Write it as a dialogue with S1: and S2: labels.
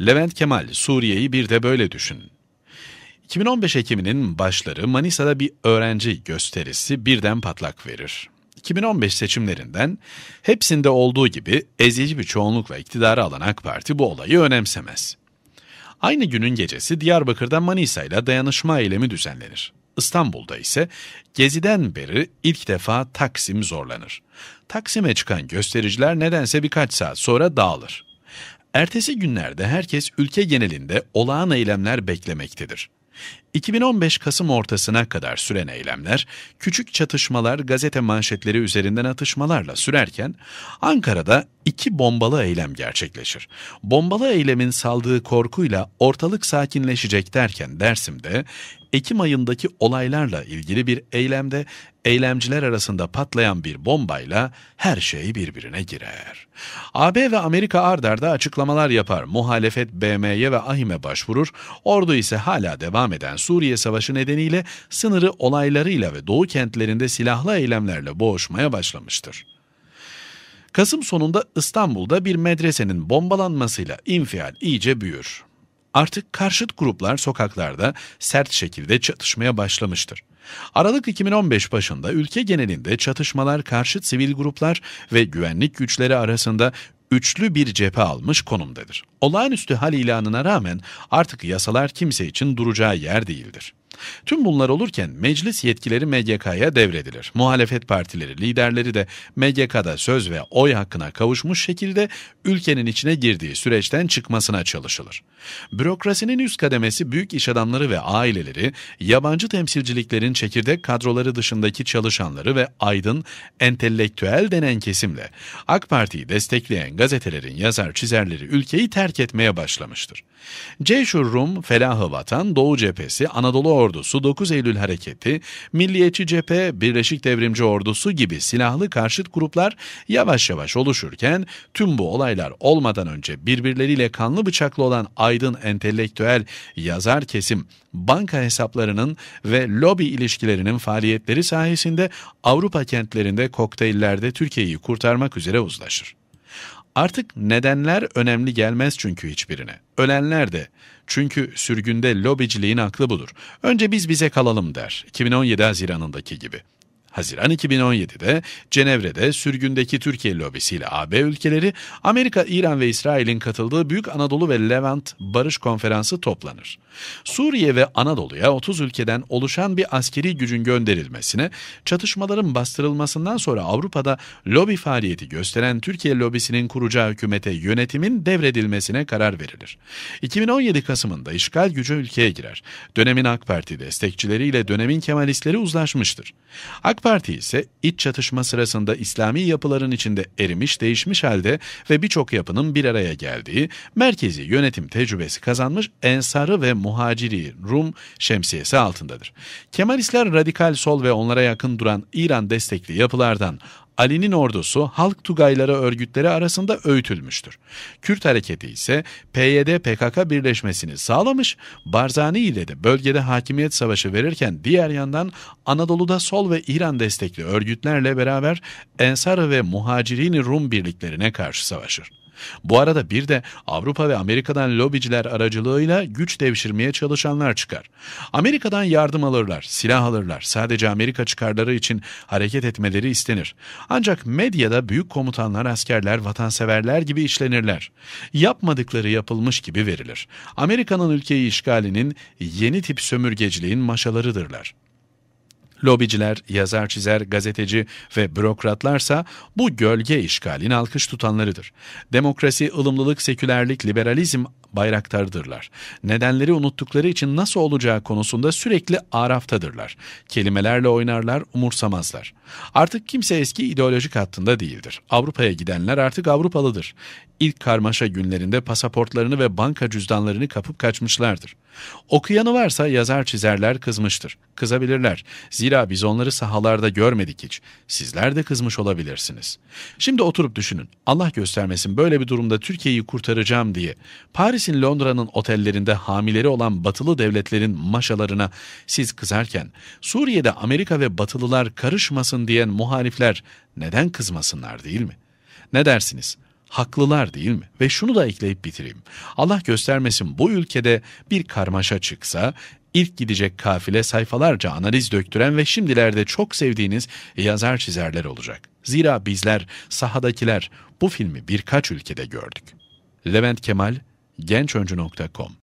S1: Levent Kemal, Suriye'yi bir de böyle düşün. 2015 Ekim'inin başları Manisa'da bir öğrenci gösterisi birden patlak verir. 2015 seçimlerinden hepsinde olduğu gibi ezici bir çoğunlukla iktidarı alan AK Parti bu olayı önemsemez. Aynı günün gecesi Diyarbakır'da Manisa ile dayanışma eylemi düzenlenir. İstanbul'da ise Gezi'den beri ilk defa Taksim zorlanır. Taksim'e çıkan göstericiler nedense birkaç saat sonra dağılır. Ertesi günlerde herkes ülke genelinde olağan eylemler beklemektedir. 2015 Kasım ortasına kadar süren eylemler, küçük çatışmalar, gazete manşetleri üzerinden atışmalarla sürerken, Ankara'da iki bombalı eylem gerçekleşir. Bombalı eylemin saldığı korkuyla ortalık sakinleşecek derken Dersim'de Ekim ayındaki olaylarla ilgili bir eylemde eylemciler arasında patlayan bir bombayla her şey birbirine girer. AB ve Amerika ardarda açıklamalar yapar. Muhalefet BM'ye ve AHİM'e başvurur. Ordu ise hala devam eden Suriye Savaşı nedeniyle sınırı olaylarıyla ve doğu kentlerinde silahlı eylemlerle boğuşmaya başlamıştır. Kasım sonunda İstanbul'da bir medresenin bombalanmasıyla infial iyice büyür. Artık karşıt gruplar sokaklarda sert şekilde çatışmaya başlamıştır. Aralık 2015 başında ülke genelinde çatışmalar karşıt sivil gruplar ve güvenlik güçleri arasında üçlü bir cephe almış konumdadır. Olağanüstü hal ilanına rağmen artık yasalar kimse için duracağı yer değildir. Tüm bunlar olurken meclis yetkileri MGK'ya devredilir. Muhalefet partileri liderleri de MGK'da söz ve oy hakkına kavuşmuş şekilde ülkenin içine girdiği süreçten çıkmasına çalışılır. Bürokrasinin üst kademesi büyük iş adamları ve aileleri, yabancı temsilciliklerin çekirdek kadroları dışındaki çalışanları ve aydın, entelektüel denen kesimle AK Parti'yi destekleyen gazetelerin yazar çizerleri ülkeyi terk etmeye başlamıştır. Ceyşur Rum, Felahı Vatan, Doğu Cephesi, Anadolu Ordusu, Ordusu, 9 Eylül Hareketi, Milliyetçi Cephe, Birleşik Devrimci Ordusu gibi silahlı karşıt gruplar yavaş yavaş oluşurken tüm bu olaylar olmadan önce birbirleriyle kanlı bıçaklı olan aydın entelektüel yazar kesim banka hesaplarının ve lobi ilişkilerinin faaliyetleri sayesinde Avrupa kentlerinde kokteyllerde Türkiye'yi kurtarmak üzere uzlaşır. Artık nedenler önemli gelmez çünkü hiçbirine. Ölenler de. Çünkü sürgünde lobiciliğin aklı budur. Önce biz bize kalalım der. 2017 Haziran'ındaki gibi. Haziran 2017'de Cenevre'de sürgündeki Türkiye lobisiyle AB ülkeleri Amerika, İran ve İsrail'in katıldığı Büyük Anadolu ve Levant Barış Konferansı toplanır. Suriye ve Anadolu'ya 30 ülkeden oluşan bir askeri gücün gönderilmesine, çatışmaların bastırılmasından sonra Avrupa'da lobi faaliyeti gösteren Türkiye lobisinin kuracağı hükümete yönetimin devredilmesine karar verilir. 2017 Kasım'ında işgal gücü ülkeye girer. Dönemin AK Parti destekçileriyle dönemin Kemalistleri uzlaşmıştır. AK Parti ise iç çatışma sırasında İslami yapıların içinde erimiş değişmiş halde ve birçok yapının bir araya geldiği, merkezi yönetim tecrübesi kazanmış Ensarı ve Muhaciri Rum şemsiyesi altındadır. Kemalistler radikal sol ve onlara yakın duran İran destekli yapılardan Ali'nin ordusu halk tugayları örgütleri arasında öğütülmüştür. Kürt hareketi ise PYD-PKK birleşmesini sağlamış, Barzani ile de bölgede hakimiyet savaşı verirken diğer yandan Anadolu'da sol ve İran destekli örgütlerle beraber Ensar ve Muhacirin Rum birliklerine karşı savaşır. Bu arada bir de Avrupa ve Amerika'dan lobiciler aracılığıyla güç devşirmeye çalışanlar çıkar. Amerika'dan yardım alırlar, silah alırlar. Sadece Amerika çıkarları için hareket etmeleri istenir. Ancak medyada büyük komutanlar, askerler, vatanseverler gibi işlenirler. Yapmadıkları yapılmış gibi verilir. Amerika'nın ülkeyi işgalinin yeni tip sömürgeciliğin maşalarıdırlar. Lobiciler, yazar çizer, gazeteci ve bürokratlarsa bu gölge işgalin alkış tutanlarıdır. Demokrasi, ılımlılık, sekülerlik, liberalizm bayraktardırlar. Nedenleri unuttukları için nasıl olacağı konusunda sürekli araftadırlar. Kelimelerle oynarlar, umursamazlar. Artık kimse eski ideolojik hattında değildir. Avrupa'ya gidenler artık Avrupalıdır. İlk karmaşa günlerinde pasaportlarını ve banka cüzdanlarını kapıp kaçmışlardır. Okuyanı varsa yazar çizerler kızmıştır. Kızabilirler. Zira biz onları sahalarda görmedik hiç. Sizler de kızmış olabilirsiniz. Şimdi oturup düşünün. Allah göstermesin böyle bir durumda Türkiye'yi kurtaracağım diye Paris kesin Londra'nın otellerinde hamileri olan batılı devletlerin maşalarına siz kızarken Suriye'de Amerika ve batılılar karışmasın diyen muhalifler neden kızmasınlar değil mi? Ne dersiniz? Haklılar değil mi? Ve şunu da ekleyip bitireyim. Allah göstermesin bu ülkede bir karmaşa çıksa ilk gidecek kafile sayfalarca analiz döktüren ve şimdilerde çok sevdiğiniz yazar çizerler olacak. Zira bizler, sahadakiler bu filmi birkaç ülkede gördük. Levent Kemal, gençöncü.com